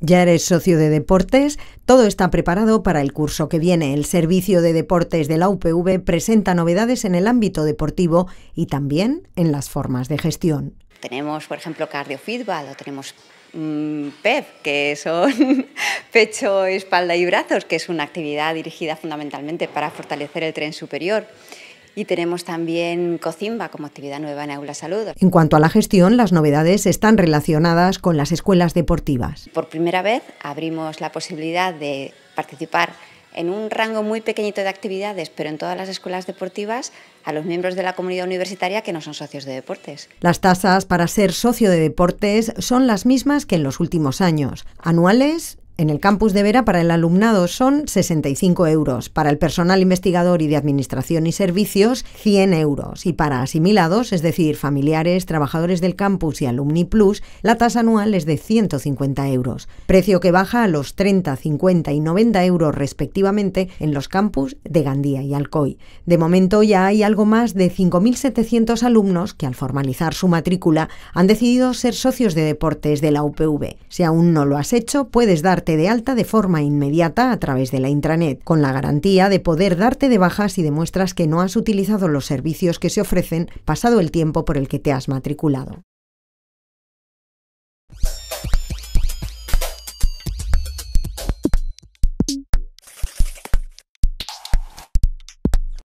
Ya eres socio de deportes, todo está preparado para el curso que viene. El Servicio de Deportes de la UPV presenta novedades en el ámbito deportivo y también en las formas de gestión. Tenemos, por ejemplo, cardiofeedback o tenemos PEP, mm, e que son pecho, espalda y brazos, que es una actividad dirigida fundamentalmente para fortalecer el tren superior y tenemos también Cocimba como actividad nueva en Aula Salud. En cuanto a la gestión, las novedades están relacionadas con las escuelas deportivas. Por primera vez abrimos la posibilidad de participar en un rango muy pequeñito de actividades, pero en todas las escuelas deportivas, a los miembros de la comunidad universitaria que no son socios de deportes. Las tasas para ser socio de deportes son las mismas que en los últimos años, anuales en el campus de Vera para el alumnado son 65 euros, para el personal investigador y de administración y servicios 100 euros y para asimilados, es decir, familiares, trabajadores del campus y alumni plus, la tasa anual es de 150 euros, precio que baja a los 30, 50 y 90 euros respectivamente en los campus de Gandía y Alcoy. De momento ya hay algo más de 5.700 alumnos que al formalizar su matrícula han decidido ser socios de deportes de la UPV. Si aún no lo has hecho, puedes dar de alta de forma inmediata a través de la intranet, con la garantía de poder darte de baja si demuestras que no has utilizado los servicios que se ofrecen pasado el tiempo por el que te has matriculado.